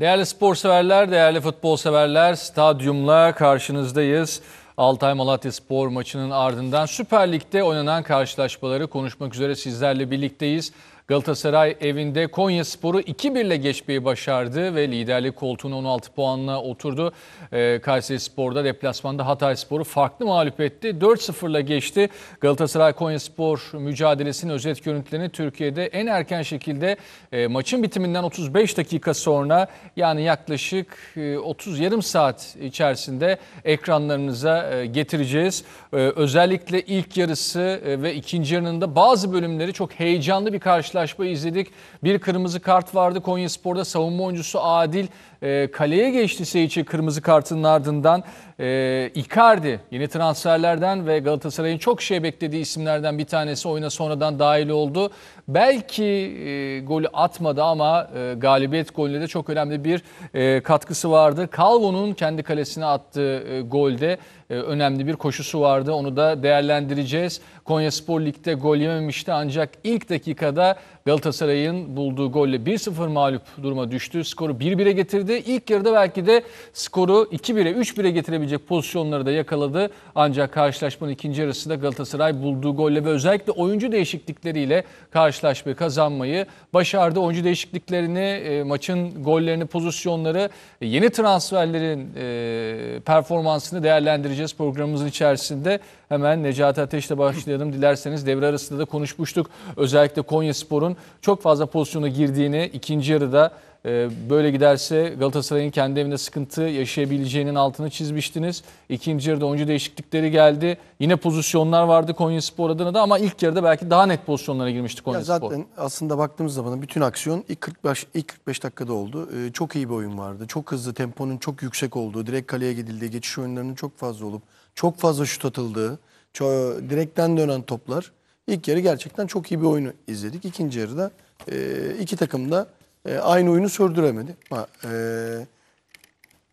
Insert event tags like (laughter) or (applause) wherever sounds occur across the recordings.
Değerli spor severler, değerli futbol severler, stadyumla karşınızdayız. Altay Malatya Spor maçının ardından Süper Lig'de oynanan karşılaşmaları konuşmak üzere sizlerle birlikteyiz. Galatasaray evinde Konya Sporu 2-1 geçmeyi başardı ve liderlik koltuğuna 16 puanla oturdu. E, Kayseri Spor'da deplasmanda Hatay Sporu farklı mağlup etti. 4-0 geçti. Galatasaray Konya Spor mücadelesinin özet görüntülerini Türkiye'de en erken şekilde e, maçın bitiminden 35 dakika sonra yani yaklaşık 30 e, yarım saat içerisinde ekranlarınıza e, getireceğiz. Ee, özellikle ilk yarısı ve ikinci yarının da bazı bölümleri çok heyecanlı bir karşılaşma karşılaşmayı izledik. Bir kırmızı kart vardı Konya Spor'da savunma oyuncusu Adil e, kaleye geçti Seyiçi kırmızı kartının ardından e, Icardi yeni transferlerden ve Galatasaray'ın çok şey beklediği isimlerden bir tanesi oyuna sonradan dahil oldu. Belki e, golü atmadı ama e, galibiyet golüne de çok önemli bir e, katkısı vardı. Calvo'nun kendi kalesine attığı e, golde e, önemli bir koşusu vardı. Onu da değerlendireceğiz. Konya Spor Lig'de gol yememişti ancak ilk dakikada Galatasaray'ın bulduğu golle 1-0 mağlup duruma düştü. Skoru 1-1'e getirdi. İlk yarıda belki de skoru 2-1'e 3-1'e getirebilecek pozisyonları da yakaladı. Ancak karşılaşmanın ikinci yarısında Galatasaray bulduğu golle ve özellikle oyuncu değişiklikleriyle karşılaşmayı kazanmayı başardı. Oyuncu değişikliklerini, e, maçın gollerini, pozisyonları, e, yeni transferlerin e, performansını değerlendireceğiz programımızın içerisinde. Hemen Necati Ateş'le başlayalım. Dilerseniz devre arasında da konuşmuştuk. Özellikle Konya Spor'un çok fazla pozisyona girdiğini ikinci yarıda e, böyle giderse Galatasaray'ın kendi evinde sıkıntı yaşayabileceğinin altını çizmiştiniz. İkinci yarıda oyuncu değişiklikleri geldi. Yine pozisyonlar vardı Konya Spor adına da ama ilk yarıda belki daha net pozisyonlara girmişti Konya ya Spor. Zaten aslında baktığımız zaman bütün aksiyon ilk 45, ilk 45 dakikada oldu. Ee, çok iyi bir oyun vardı. Çok hızlı, temponun çok yüksek olduğu, direkt kaleye gidildiği, geçiş oyunlarının çok fazla olup çok fazla şut atıldığı, çok, direkten dönen toplar. İlk yarı gerçekten çok iyi bir oyunu izledik. İkinci yarıda e, iki takım da e, aynı oyunu sürdüremedi. Ama, e,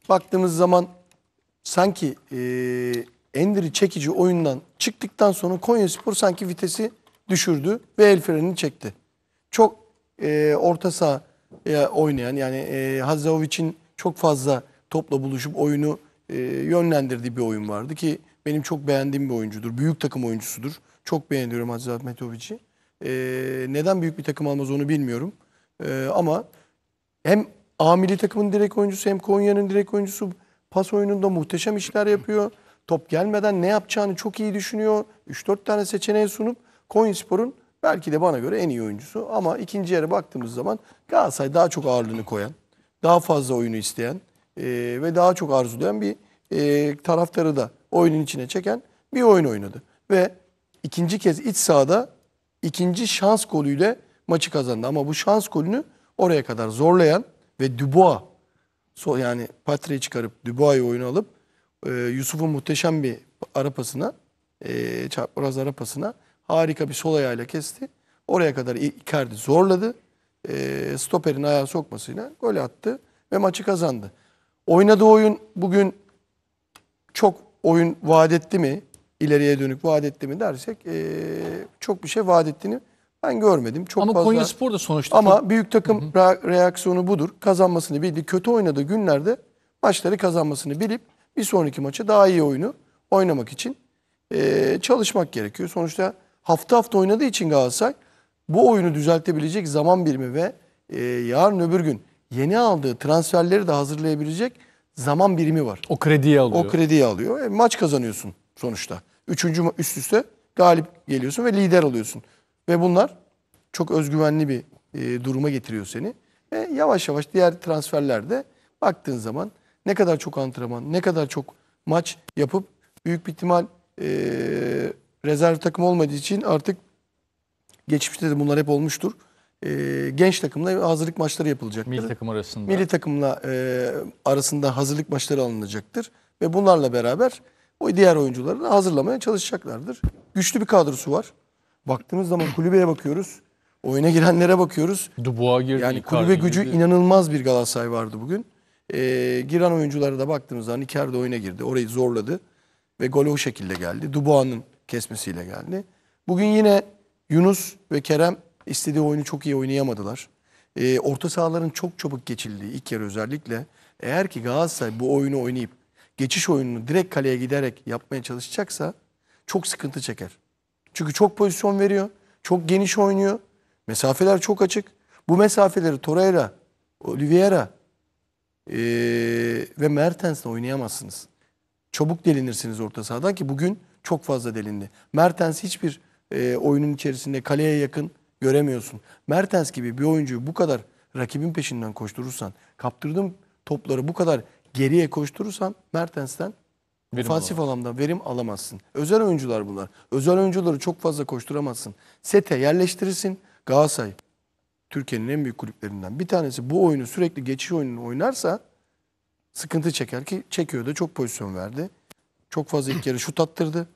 baktığımız zaman sanki e, Endri çekici oyundan çıktıktan sonra Konyaspor sanki vitesi düşürdü ve el frenini çekti. Çok e, orta saha oynayan yani e, Hazeovic'in çok fazla topla buluşup oyunu e, yönlendirdiği bir oyun vardı ki benim çok beğendiğim bir oyuncudur. Büyük takım oyuncusudur. Çok beğeniyorum Aziz Ahmetovic'i. E, neden büyük bir takım almaz onu bilmiyorum. E, ama hem Amili takımın direkt oyuncusu hem Konya'nın direkt oyuncusu pas oyununda muhteşem işler yapıyor. Top gelmeden ne yapacağını çok iyi düşünüyor. 3-4 tane seçeneği sunup Konyaspor'un belki de bana göre en iyi oyuncusu. Ama ikinci yere baktığımız zaman Galatasaray daha çok ağırlığını koyan, daha fazla oyunu isteyen e, ve daha çok arzulayan bir e, taraftarı da oyunun içine çeken bir oyun oynadı. Ve ikinci kez iç sahada ikinci şans golüyle maçı kazandı. Ama bu şans golünü oraya kadar zorlayan ve Dubois yani Patri'yi çıkarıp Dubois'ı oyunu alıp e, Yusuf'un muhteşem bir arapasına e, çapraz arapasına harika bir sol ayağıyla kesti. Oraya kadar Icardi zorladı. E, stoperin ayağı sokmasıyla gol attı ve maçı kazandı. Oynadığı oyun bugün çok oyun vaat etti mi? ileriye dönük vaat etti mi dersek e, çok bir şey vaat ettiğini ben görmedim. Çok ama fazla... Konya Spor da sonuçta. Ama çok... büyük takım hı hı. reaksiyonu budur. Kazanmasını bildi. Kötü oynadığı günlerde maçları kazanmasını bilip bir sonraki maça daha iyi oyunu oynamak için e, çalışmak gerekiyor. Sonuçta hafta hafta oynadığı için Galatasaray bu oyunu düzeltebilecek zaman birimi ve e, yarın öbür gün yeni aldığı transferleri de hazırlayabilecek zaman birimi var. O krediyi alıyor. O krediyi alıyor. E, maç kazanıyorsun sonuçta. Üçüncü üst üste galip geliyorsun ve lider oluyorsun. Ve bunlar çok özgüvenli bir e, duruma getiriyor seni. Ve yavaş yavaş diğer transferlerde baktığın zaman ne kadar çok antrenman, ne kadar çok maç yapıp büyük bir ihtimal e, rezerv takım olmadığı için artık geçmişte de bunlar hep olmuştur. E, genç takımla hazırlık maçları yapılacaktır. Milli takım arasında. Milli takımla e, arasında hazırlık maçları alınacaktır. Ve bunlarla beraber o diğer oyuncularını hazırlamaya çalışacaklardır. Güçlü bir kadrosu var. Baktığımız zaman kulübeye bakıyoruz. Oyuna girenlere bakıyoruz. Dubuğa girdi. Yani kulübe gücü girdi. inanılmaz bir Galatasaray vardı bugün. Ee, giren oyunculara da baktığımız zaman de oyuna girdi. Orayı zorladı. Ve golü o şekilde geldi. Dubuğanın kesmesiyle geldi. Bugün yine Yunus ve Kerem istediği oyunu çok iyi oynayamadılar. Ee, orta sahaların çok çabuk geçildiği ilk yarı özellikle. Eğer ki Galatasaray bu oyunu oynayıp geçiş oyununu direkt kaleye giderek yapmaya çalışacaksa çok sıkıntı çeker. Çünkü çok pozisyon veriyor. Çok geniş oynuyor. Mesafeler çok açık. Bu mesafeleri Torreira, Oliveira ee, ve Mertens'le oynayamazsınız. Çabuk delinirsiniz orta sahadan ki bugün çok fazla delindi. Mertens hiçbir e, oyunun içerisinde kaleye yakın göremiyorsun. Mertens gibi bir oyuncuyu bu kadar rakibin peşinden koşturursan, kaptırdığın topları bu kadar geriye koşturursan Mertens'ten verim ofansif alanda verim alamazsın. Özel oyuncular bunlar. Özel oyuncuları çok fazla koşturamazsın. Sete yerleştirirsin. Galatasaray Türkiye'nin en büyük kulüplerinden bir tanesi bu oyunu sürekli geçiş oyununu oynarsa sıkıntı çeker ki çekiyor da çok pozisyon verdi. Çok fazla ilk yarı şut attırdı.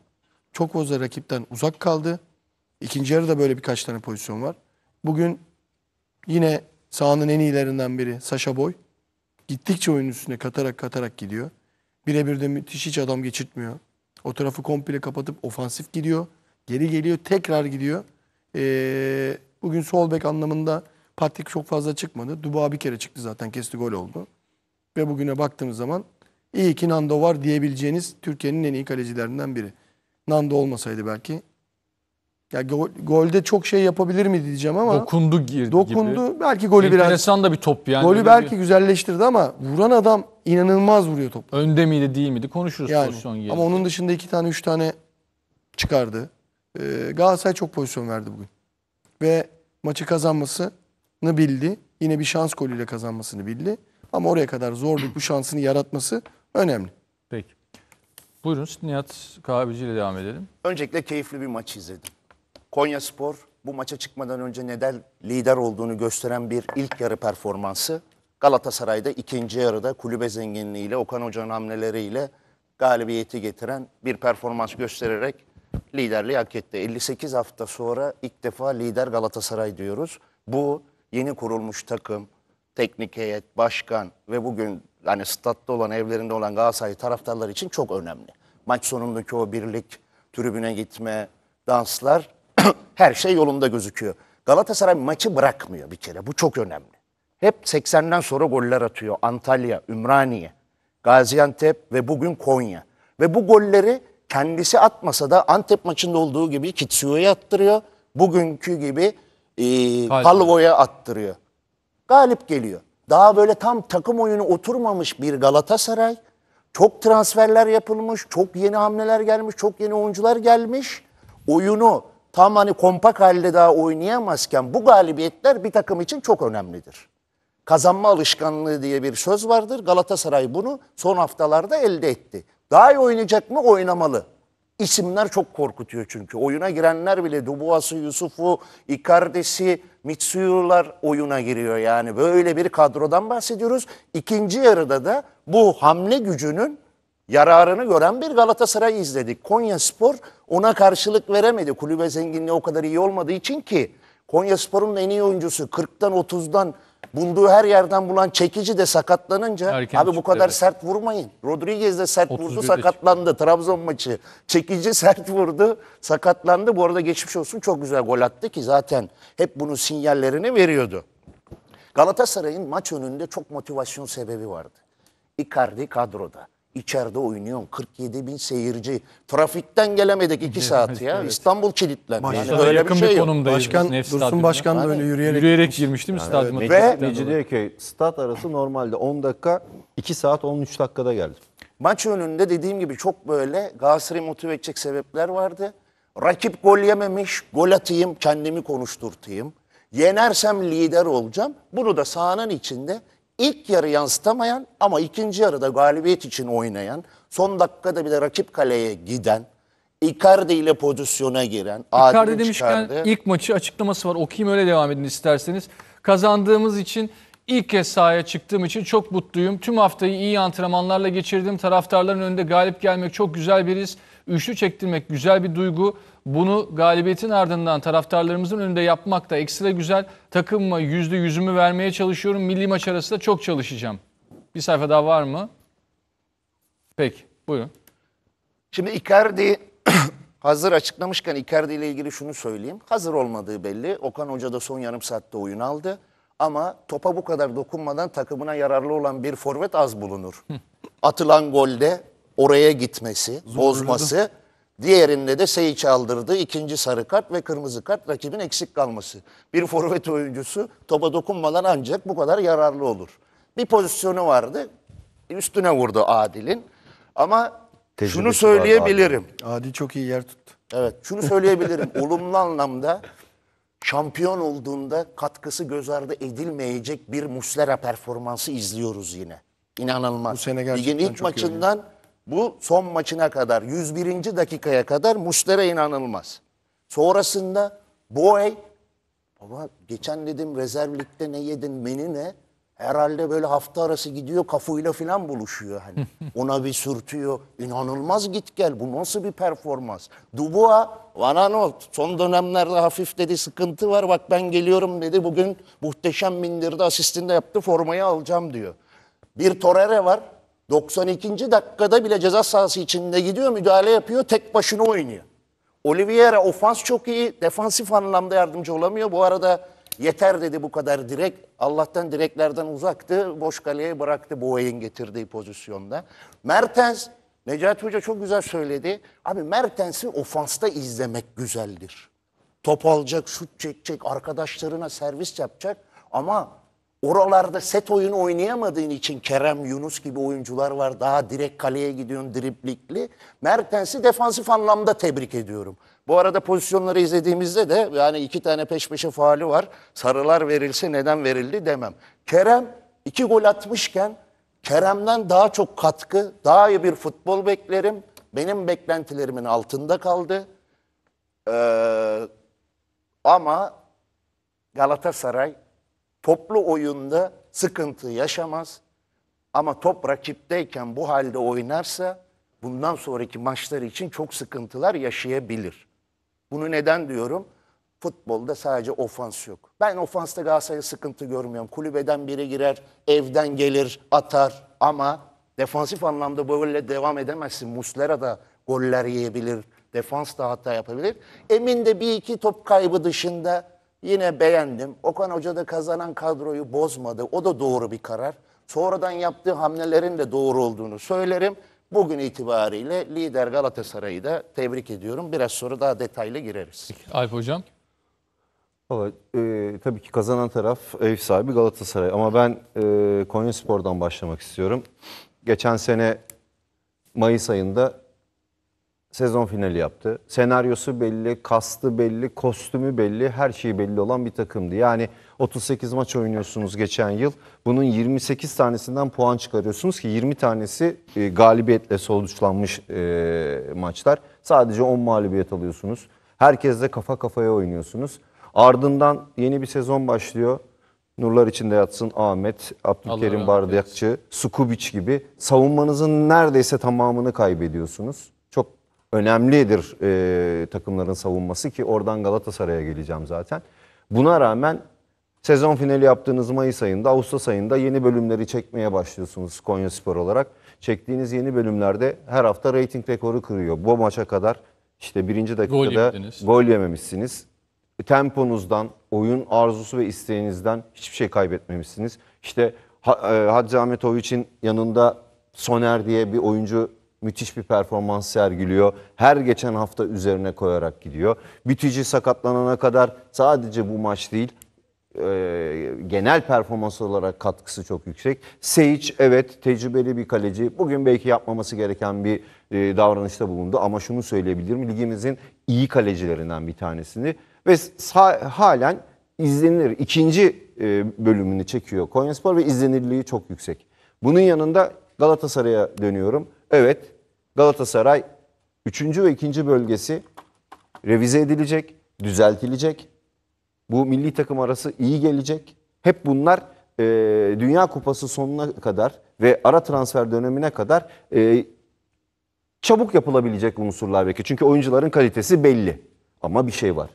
Çok fazla rakipten uzak kaldı. İkinci yarıda böyle birkaç tane pozisyon var. Bugün yine sahanın en iyilerinden biri Sasha Boy. Gittikçe oyun üstüne katarak katarak gidiyor. Birebir de müthiş hiç adam geçirtmiyor. O tarafı komple kapatıp ofansif gidiyor. Geri geliyor tekrar gidiyor. Ee, bugün sol bek anlamında Patrick çok fazla çıkmadı. Duba bir kere çıktı zaten kesti gol oldu. Ve bugüne baktığımız zaman iyi ki Nando var diyebileceğiniz Türkiye'nin en iyi kalecilerinden biri. Nando olmasaydı belki ya golde çok şey yapabilir mi diyeceğim ama dokundu girdi dokundu. Gibi. Belki golü Enteresan biraz Enteresan da bir top yani. Golü belki bir... güzelleştirdi ama vuran adam inanılmaz vuruyor topu. Önde miydi değil miydi konuşuruz yani, pozisyon gibi Ama onun dışında iki tane üç tane çıkardı. Ee, Galatasaray çok pozisyon verdi bugün. Ve maçı kazanmasını bildi. Yine bir şans golüyle kazanmasını bildi. Ama oraya kadar zorluk bu şansını yaratması önemli. Peki. Buyurun Nihat Kahveci ile devam edelim. Öncelikle keyifli bir maç izledim. Konya Spor bu maça çıkmadan önce neden lider olduğunu gösteren bir ilk yarı performansı. Galatasaray'da ikinci yarıda kulübe zenginliğiyle, Okan Hoca'nın hamleleriyle galibiyeti getiren bir performans göstererek liderliği hak etti. 58 hafta sonra ilk defa lider Galatasaray diyoruz. Bu yeni kurulmuş takım, teknik heyet, başkan ve bugün hani statta olan, evlerinde olan Galatasaray taraftarları için çok önemli. Maç sonundaki o birlik, tribüne gitme, danslar (coughs) her şey yolunda gözüküyor. Galatasaray maçı bırakmıyor bir kere. Bu çok önemli. Hep 80'den sonra goller atıyor. Antalya, Ümraniye, Gaziantep ve bugün Konya. Ve bu golleri kendisi atmasa da Antep maçında olduğu gibi Kitsuyo'ya attırıyor. Bugünkü gibi e, Palvo'ya attırıyor. Galip geliyor. Daha böyle tam takım oyunu oturmamış bir Galatasaray. Çok transferler yapılmış, çok yeni hamleler gelmiş, çok yeni oyuncular gelmiş. Oyunu tam hani kompak halde daha oynayamazken bu galibiyetler bir takım için çok önemlidir. Kazanma alışkanlığı diye bir söz vardır. Galatasaray bunu son haftalarda elde etti. Daha iyi oynayacak mı? Oynamalı. İsimler çok korkutuyor çünkü. Oyuna girenler bile Dubuas'ı, Yusuf'u, Icardi'si, Mitsuyu'lar oyuna giriyor. Yani böyle bir kadrodan bahsediyoruz. İkinci yarıda da bu hamle gücünün yararını gören bir Galatasaray izledik. Konya Spor ona karşılık veremedi. Kulübe zenginliği o kadar iyi olmadığı için ki Konya Spor'un en iyi oyuncusu 40'tan 30'dan bulduğu her yerden bulan çekici de sakatlanınca Erken abi bu kadar evet. sert vurmayın. Rodriguez de sert vurdu sakatlandı. Çıktı. Trabzon maçı çekici sert vurdu sakatlandı. Bu arada geçmiş olsun çok güzel gol attı ki zaten hep bunun sinyallerini veriyordu. Galatasaray'ın maç önünde çok motivasyon sebebi vardı. Icardi kadroda. İçeride oynuyorum. 47 bin seyirci. Trafikten gelemedik 2 saat ya. Evet. İstanbul kilitlendi. Maçta yani öyle yakın şey bir, şey konumdayız. Başkan, Dursun Başkan da öyle yürüyerek, yürüyerek girmiş değil mi yani stadyuma? Ve Meci stat arası normalde 10 dakika 2 saat 13 dakikada geldi. Maç önünde dediğim gibi çok böyle Galatasaray'ı motive edecek sebepler vardı. Rakip gol yememiş, gol atayım, kendimi konuşturtayım. Yenersem lider olacağım. Bunu da sahanın içinde ilk yarı yansıtamayan ama ikinci yarıda galibiyet için oynayan, son dakikada de rakip kaleye giden, Icardi ile pozisyona giren, Icardi demişken çıkardı. ilk maçı açıklaması var. Okuyayım öyle devam edin isterseniz. Kazandığımız için ilk kez sahaya çıktığım için çok mutluyum. Tüm haftayı iyi antrenmanlarla geçirdim. Taraftarların önünde galip gelmek çok güzel bir his. Üçlü çektirmek güzel bir duygu. Bunu galibiyetin ardından taraftarlarımızın önünde yapmak da ekstra güzel. Takımıma yüzde yüzümü vermeye çalışıyorum. Milli maç arası çok çalışacağım. Bir sayfa daha var mı? Peki buyurun. Şimdi Icardi (clears throat) hazır açıklamışken Icardi ile ilgili şunu söyleyeyim. Hazır olmadığı belli. Okan Hoca da son yarım saatte oyun aldı. Ama topa bu kadar dokunmadan takımına yararlı olan bir forvet az bulunur. (laughs) Atılan golde oraya gitmesi, Zorladı. bozması. Diğerinde de seyi çaldırdı. ikinci sarı kart ve kırmızı kart rakibin eksik kalması. Bir forvet oyuncusu topa dokunmadan ancak bu kadar yararlı olur. Bir pozisyonu vardı. Üstüne vurdu Adil'in. Ama Tecrübesi şunu söyleyebilirim. Adil. Adil çok iyi yer tuttu. Evet şunu söyleyebilirim. (laughs) Olumlu anlamda şampiyon olduğunda katkısı göz ardı edilmeyecek bir Muslera performansı izliyoruz yine. İnanılmaz. Bu sene Ligin ilk maçından iyi bu son maçına kadar 101. dakikaya kadar Muslera inanılmaz. Sonrasında boy baba geçen dedim rezervlikte ne yedin menü ne? Herhalde böyle hafta arası gidiyor kafuyla falan buluşuyor hani. (laughs) Ona bir sürtüyor. İnanılmaz git gel. Bu nasıl bir performans? Dubois, Vanano son dönemlerde hafif dedi sıkıntı var. Bak ben geliyorum dedi. Bugün muhteşem bindirdi asistinde yaptı. Formayı alacağım diyor. Bir Torere var. 92. dakikada bile ceza sahası içinde gidiyor müdahale yapıyor tek başına oynuyor. Oliveira ofans çok iyi defansif anlamda yardımcı olamıyor. Bu arada yeter dedi bu kadar direk. Allah'tan direklerden uzaktı. Boş kaleye bıraktı bu oyun getirdiği pozisyonda. Mertens Necati Hoca çok güzel söyledi. Abi Mertens'i ofansta izlemek güzeldir. Top alacak, şut çekecek, arkadaşlarına servis yapacak ama Oralarda set oyunu oynayamadığın için Kerem Yunus gibi oyuncular var. Daha direkt kaleye gidiyorsun driplikli. Mertens'i defansif anlamda tebrik ediyorum. Bu arada pozisyonları izlediğimizde de yani iki tane peş peşe faali var. Sarılar verilse neden verildi demem. Kerem iki gol atmışken Kerem'den daha çok katkı, daha iyi bir futbol beklerim. Benim beklentilerimin altında kaldı. Ee, ama Galatasaray toplu oyunda sıkıntı yaşamaz. Ama top rakipteyken bu halde oynarsa bundan sonraki maçlar için çok sıkıntılar yaşayabilir. Bunu neden diyorum? Futbolda sadece ofans yok. Ben ofansta Galatasaray'a sıkıntı görmüyorum. Kulübeden biri girer, evden gelir, atar ama defansif anlamda böyle devam edemezsin. Muslera da goller yiyebilir, defans da hata yapabilir. Emin de bir iki top kaybı dışında Yine beğendim. Okan Hoca da kazanan kadroyu bozmadı. O da doğru bir karar. Sonradan yaptığı hamlelerin de doğru olduğunu söylerim. Bugün itibariyle lider Galatasaray'ı da tebrik ediyorum. Biraz sonra daha detaylı gireriz. Alp Hocam. Valla e, tabii ki kazanan taraf ev sahibi Galatasaray. Ama ben e, Konya Spor'dan başlamak istiyorum. Geçen sene Mayıs ayında sezon finali yaptı. Senaryosu belli, kastı belli, kostümü belli, her şeyi belli olan bir takımdı. Yani 38 maç oynuyorsunuz geçen yıl. Bunun 28 tanesinden puan çıkarıyorsunuz ki 20 tanesi e, galibiyetle sonuçlanmış e, maçlar. Sadece 10 mağlubiyet alıyorsunuz. Herkesle kafa kafaya oynuyorsunuz. Ardından yeni bir sezon başlıyor. Nurlar içinde yatsın Ahmet, Abdülkerim Bardakçı, Skubic gibi savunmanızın neredeyse tamamını kaybediyorsunuz önemlidir e, takımların savunması ki oradan Galatasaray'a geleceğim zaten. Buna rağmen sezon finali yaptığınız Mayıs ayında, Ağustos ayında yeni bölümleri çekmeye başlıyorsunuz Konya Spor olarak. Çektiğiniz yeni bölümlerde her hafta reyting rekoru kırıyor. Bu maça kadar işte birinci dakikada gol, yediniz. gol yememişsiniz. Temponuzdan, oyun arzusu ve isteğinizden hiçbir şey kaybetmemişsiniz. İşte e, Hacı Ahmetoviç'in yanında Soner diye bir oyuncu müthiş bir performans sergiliyor. Her geçen hafta üzerine koyarak gidiyor. Bitici sakatlanana kadar sadece bu maç değil e, genel performans olarak katkısı çok yüksek. Seyic evet tecrübeli bir kaleci. Bugün belki yapmaması gereken bir e, davranışta bulundu ama şunu söyleyebilirim. Ligimizin iyi kalecilerinden bir tanesini ve halen izlenir. İkinci e, bölümünü çekiyor Konyaspor ve izlenirliği çok yüksek. Bunun yanında Galatasaray'a dönüyorum. Evet Galatasaray 3. ve 2. bölgesi revize edilecek, düzeltilecek. Bu milli takım arası iyi gelecek. Hep bunlar e, Dünya Kupası sonuna kadar ve ara transfer dönemine kadar e, çabuk yapılabilecek unsurlar belki. Çünkü oyuncuların kalitesi belli. Ama bir şey var.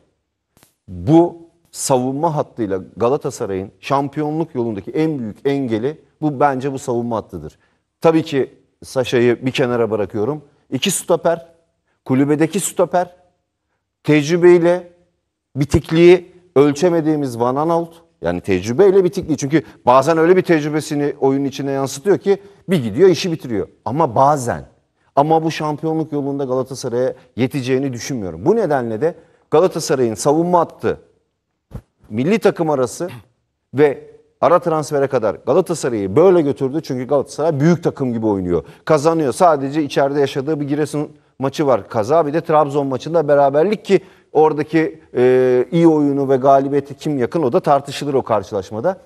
Bu savunma hattıyla Galatasaray'ın şampiyonluk yolundaki en büyük engeli bu bence bu savunma hattıdır. Tabii ki Saşa'yı bir kenara bırakıyorum. İki stoper, kulübedeki stoper, tecrübeyle bitikliği ölçemediğimiz Van Aanholt. Yani tecrübeyle bitikliği. Çünkü bazen öyle bir tecrübesini oyunun içine yansıtıyor ki bir gidiyor işi bitiriyor. Ama bazen. Ama bu şampiyonluk yolunda Galatasaray'a yeteceğini düşünmüyorum. Bu nedenle de Galatasaray'ın savunma attı, milli takım arası ve Ara transfere kadar Galatasaray'ı böyle götürdü. Çünkü Galatasaray büyük takım gibi oynuyor. Kazanıyor. Sadece içeride yaşadığı bir Giresun maçı var. Kaza bir de Trabzon maçında beraberlik ki oradaki e, iyi oyunu ve galibiyeti kim yakın o da tartışılır o karşılaşmada.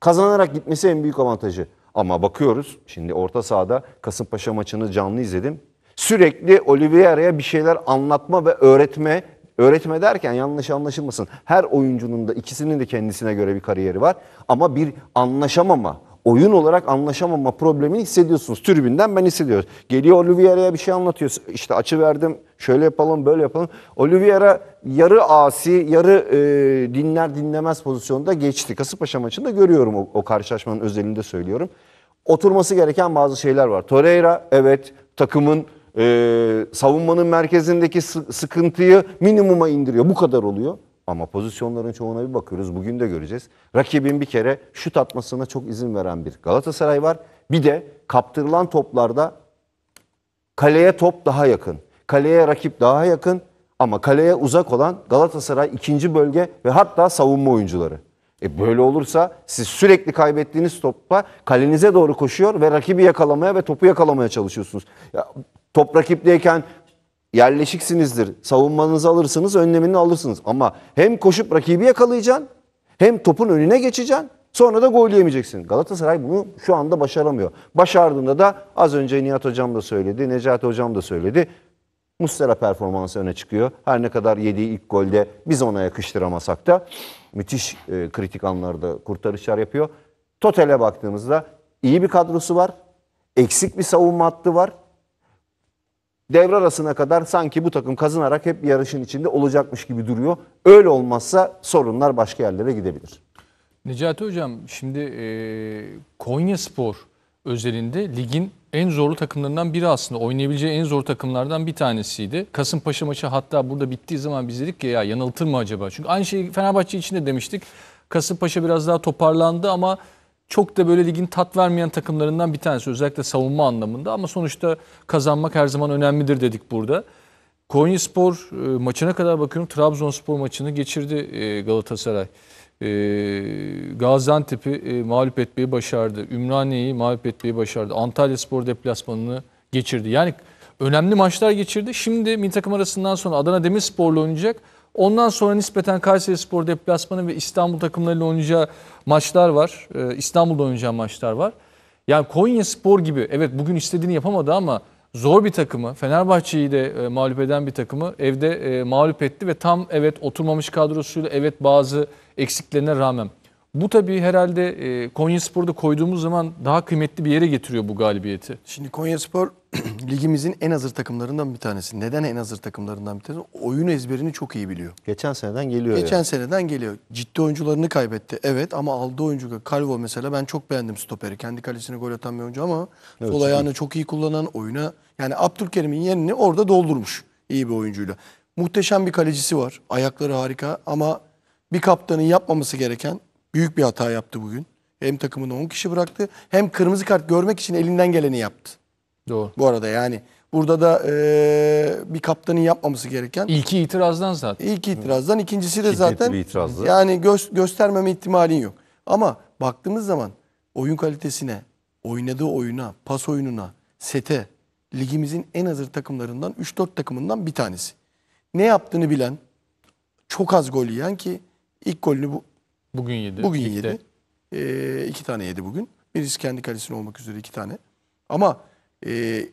Kazanarak gitmesi en büyük avantajı. Ama bakıyoruz şimdi orta sahada Kasımpaşa maçını canlı izledim. Sürekli Oliveira'ya bir şeyler anlatma ve öğretme Öğretme derken yanlış anlaşılmasın. Her oyuncunun da ikisinin de kendisine göre bir kariyeri var. Ama bir anlaşamama, oyun olarak anlaşamama problemini hissediyorsunuz. Tribünden ben hissediyorum. Geliyor Oliveira'ya bir şey anlatıyor. İşte açı verdim, şöyle yapalım, böyle yapalım. Oliveira yarı asi, yarı e, dinler dinlemez pozisyonda geçti. Kasımpaşa maçında görüyorum o, o karşılaşmanın özelinde söylüyorum. Oturması gereken bazı şeyler var. Torreira evet takımın e, savunmanın merkezindeki sıkıntıyı minimuma indiriyor. Bu kadar oluyor. Ama pozisyonların çoğuna bir bakıyoruz. Bugün de göreceğiz. Rakibin bir kere şut atmasına çok izin veren bir Galatasaray var. Bir de kaptırılan toplarda kaleye top daha yakın. Kaleye rakip daha yakın ama kaleye uzak olan Galatasaray ikinci bölge ve hatta savunma oyuncuları. E böyle olursa siz sürekli kaybettiğiniz topla kalenize doğru koşuyor ve rakibi yakalamaya ve topu yakalamaya çalışıyorsunuz. Ya Top rakipteyken yerleşiksinizdir. Savunmanızı alırsınız, önlemini alırsınız. Ama hem koşup rakibi yakalayacaksın, hem topun önüne geçeceksin. Sonra da gol yemeyeceksin. Galatasaray bunu şu anda başaramıyor. Başardığında da az önce Nihat Hocam da söyledi, Necati Hocam da söyledi. Mustera performansı öne çıkıyor. Her ne kadar yediği ilk golde biz ona yakıştıramasak da müthiş e, kritik anlarda kurtarışlar yapıyor. Totel'e baktığımızda iyi bir kadrosu var. Eksik bir savunma hattı var devre arasına kadar sanki bu takım kazanarak hep yarışın içinde olacakmış gibi duruyor. Öyle olmazsa sorunlar başka yerlere gidebilir. Necati Hocam şimdi e, Konya Spor özelinde ligin en zorlu takımlarından biri aslında. Oynayabileceği en zor takımlardan bir tanesiydi. Kasımpaşa maçı hatta burada bittiği zaman biz dedik ki ya yanıltır mı acaba? Çünkü aynı şeyi Fenerbahçe için de demiştik. Kasımpaşa biraz daha toparlandı ama çok da böyle ligin tat vermeyen takımlarından bir tanesi. Özellikle savunma anlamında ama sonuçta kazanmak her zaman önemlidir dedik burada. Konyaspor e, maçına kadar bakıyorum Trabzonspor maçını geçirdi e, Galatasaray. E, Gaziantep'i e, mağlup etmeyi başardı. Ümraniye'yi mağlup etmeyi başardı. Antalya Spor deplasmanını geçirdi. Yani önemli maçlar geçirdi. Şimdi milli takım arasından sonra Adana Demirspor'la oynayacak. Ondan sonra nispeten Kayseri Spor deplasmanı ve İstanbul takımlarıyla oynayacağı maçlar var. Ee, İstanbul'da oynayacağı maçlar var. Yani Konya Spor gibi evet bugün istediğini yapamadı ama zor bir takımı, Fenerbahçe'yi de e, mağlup eden bir takımı evde e, mağlup etti ve tam evet oturmamış kadrosuyla evet bazı eksiklerine rağmen. Bu tabii herhalde e, Konya Spor'da koyduğumuz zaman daha kıymetli bir yere getiriyor bu galibiyeti. Şimdi Konya Spor (clears throat) ligimizin en hazır takımlarından bir tanesi. Neden en hazır takımlarından bir tanesi? Oyun ezberini çok iyi biliyor. Geçen seneden geliyor. Geçen yani. seneden geliyor. Ciddi oyuncularını kaybetti. Evet ama aldığı oyuncu Calvo mesela ben çok beğendim stoperi. Kendi kalesine gol atan bir oyuncu ama evet, sol ayağını çok iyi kullanan oyuna yani Abdülkerim'in yerini orada doldurmuş iyi bir oyuncuyla. Muhteşem bir kalecisi var. Ayakları harika ama bir kaptanın yapmaması gereken büyük bir hata yaptı bugün. Hem takımını 10 kişi bıraktı hem kırmızı kart görmek için elinden geleni yaptı. Doğru. Bu arada yani burada da e, bir kaptanın yapmaması gereken. İlki itirazdan zaten. İlk itirazdan ikincisi de zaten itirazdı. yani gö göstermeme ihtimalin yok. Ama baktığımız zaman oyun kalitesine, oynadığı oyuna, pas oyununa, sete ligimizin en hazır takımlarından 3-4 takımından bir tanesi. Ne yaptığını bilen, çok az gol yiyen ki ilk golünü bu, bugün yedi. Bugün yedi. E, iki tane yedi bugün. Birisi kendi kalesine olmak üzere iki tane. Ama e,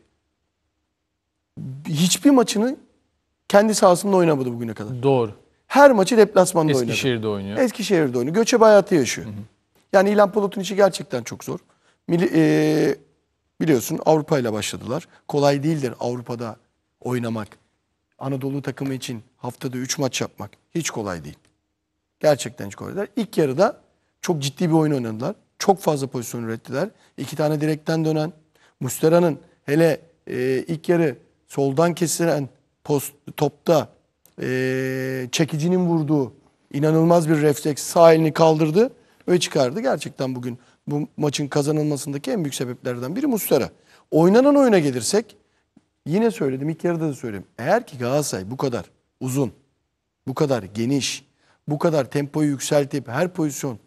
hiçbir maçını kendi sahasında oynamadı bugüne kadar. Doğru. Her maçı deplasmanda oynadı. Eskişehir'de oynuyor. Eskişehir'de oynuyor. Göçebe hayatı yaşıyor. Hı hı. Yani İlhan Polat'ın işi gerçekten çok zor. Mili, e, biliyorsun Avrupa ile başladılar. Kolay değildir Avrupa'da oynamak. Anadolu takımı için haftada 3 maç yapmak hiç kolay değil. Gerçekten hiç kolay değil. İlk yarıda çok ciddi bir oyun oynadılar. Çok fazla pozisyon ürettiler. İki tane direkten dönen, Mustera'nın hele e, ilk yarı soldan kesilen post, topta e, çekicinin vurduğu inanılmaz bir refleks sağ elini kaldırdı ve çıkardı. Gerçekten bugün bu maçın kazanılmasındaki en büyük sebeplerden biri Mustera. Oynanan oyuna gelirsek yine söyledim ilk yarıda da söyleyeyim Eğer ki Galatasaray bu kadar uzun, bu kadar geniş, bu kadar tempoyu yükseltip her pozisyon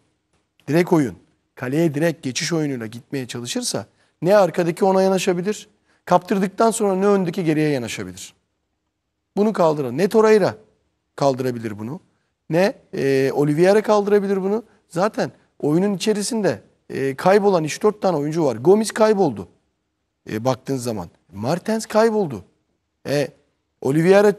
direkt oyun, kaleye direkt geçiş oyunuyla gitmeye çalışırsa ne arkadaki ona yanaşabilir, kaptırdıktan sonra ne öndeki geriye yanaşabilir. Bunu kaldırır. Ne Torreira kaldırabilir bunu, ne e, Oliveira kaldırabilir bunu. Zaten oyunun içerisinde e, kaybolan 3-4 tane oyuncu var. Gomis kayboldu e, baktığın zaman. Martens kayboldu. E, Oliveira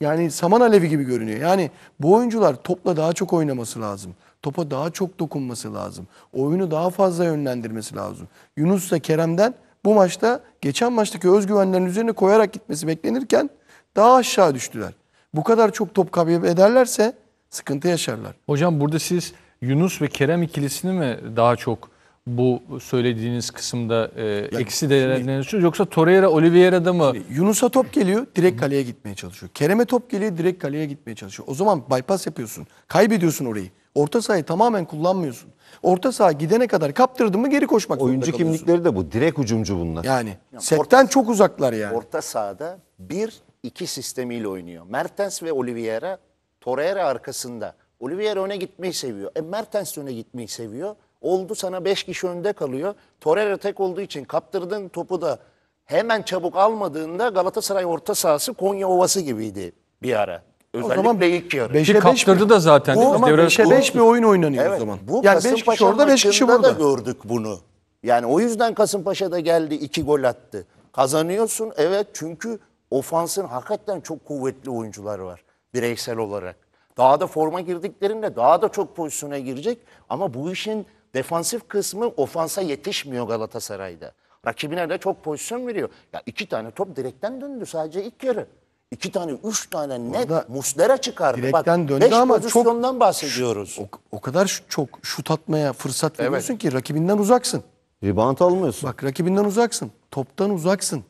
yani saman alevi gibi görünüyor. Yani bu oyuncular topla daha çok oynaması lazım topa daha çok dokunması lazım. Oyunu daha fazla yönlendirmesi lazım. Yunus da Kerem'den bu maçta geçen maçtaki özgüvenlerin üzerine koyarak gitmesi beklenirken daha aşağı düştüler. Bu kadar çok top kaybederlerse sıkıntı yaşarlar. Hocam burada siz Yunus ve Kerem ikilisini mi daha çok bu söylediğiniz kısımda e, yani, eksi değerlendiriyorsunuz yoksa Torreira Oliveira'da mı? Yunus'a top geliyor direkt kaleye gitmeye çalışıyor. Kerem'e top geliyor direkt kaleye gitmeye çalışıyor. O zaman bypass yapıyorsun. Kaybediyorsun orayı. Orta sahayı tamamen kullanmıyorsun. Orta saha gidene kadar kaptırdın mı geri koşmak Oyuncu zorunda kalıyorsun. kimlikleri de bu. Direkt hücumcu bunlar. Yani setten orta- çok uzaklar yani. Orta sahada bir iki sistemiyle oynuyor. Mertens ve Oliveira Torreira arkasında. Oliveira öne gitmeyi seviyor. E Mertens de öne gitmeyi seviyor. Oldu sana 5 kişi önde kalıyor. Torreira tek olduğu için kaptırdığın topu da hemen çabuk almadığında Galatasaray orta sahası Konya Ovası gibiydi bir ara. Özellikle o zaman ilk yarı. Beşe Ki kaptırdı beş da zaten. Bu, ama 5'e beş bir oyun oynanıyor evet, o zaman. Bu yani beş kişi orada 5 kişi burada. da gördük bunu. Yani o yüzden Kasımpaşa da geldi iki gol attı. Kazanıyorsun evet çünkü ofansın hakikaten çok kuvvetli oyuncular var bireysel olarak. Daha da forma girdiklerinde daha da çok pozisyona girecek ama bu işin defansif kısmı ofansa yetişmiyor Galatasaray'da. Rakibine de çok pozisyon veriyor. Ya iki tane top direkten döndü sadece ilk yarı. İki tane, üç tane net Orada muslera çıkardı. Direkten Bak, döndü ama pozisyondan çok, bahsediyoruz. O, o kadar çok şut atmaya fırsat evet. ki rakibinden uzaksın. Ribant almıyorsun. Bak rakibinden uzaksın. Toptan uzaksın.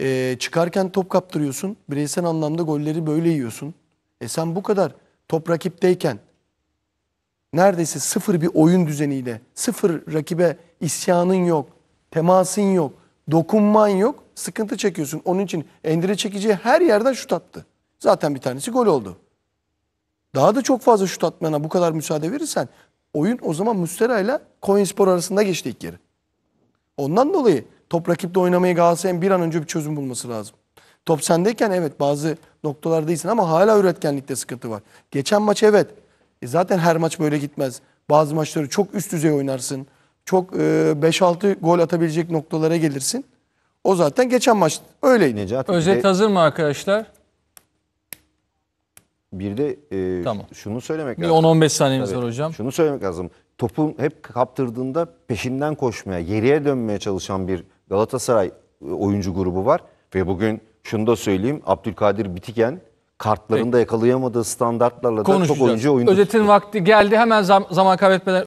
Ee, çıkarken top kaptırıyorsun. Bireysel anlamda golleri böyle yiyorsun. E sen bu kadar top rakipteyken neredeyse sıfır bir oyun düzeniyle, sıfır rakibe isyanın yok, temasın yok, dokunman yok sıkıntı çekiyorsun. Onun için Endire çekeceği her yerden şut attı. Zaten bir tanesi gol oldu. Daha da çok fazla şut atmana bu kadar müsaade verirsen oyun o zaman Müstera ile Koyunspor arasında geçti ilk yeri. Ondan dolayı top rakipte oynamayı Galatasaray'ın bir an önce bir çözüm bulması lazım. Top sendeyken evet bazı noktalarda iyisin ama hala üretkenlikte sıkıntı var. Geçen maç evet. E zaten her maç böyle gitmez. Bazı maçları çok üst düzey oynarsın. Çok e, 5-6 gol atabilecek noktalara gelirsin. O zaten geçen maç öyle Necati Özet de, hazır mı arkadaşlar? bir de e, Tamam. şunu söylemek Bir lazım. 10-15 saniyemiz var hocam. Şunu söylemek lazım. Topun hep kaptırdığında peşinden koşmaya, geriye dönmeye çalışan bir Galatasaray e, oyuncu grubu var. Ve bugün şunu da söyleyeyim. Abdülkadir Bitiken kartlarında yakalayamadığı standartlarla da çok oyuncu oyuncu Özetin vakti geldi. Hemen zam- zaman kaybetmeden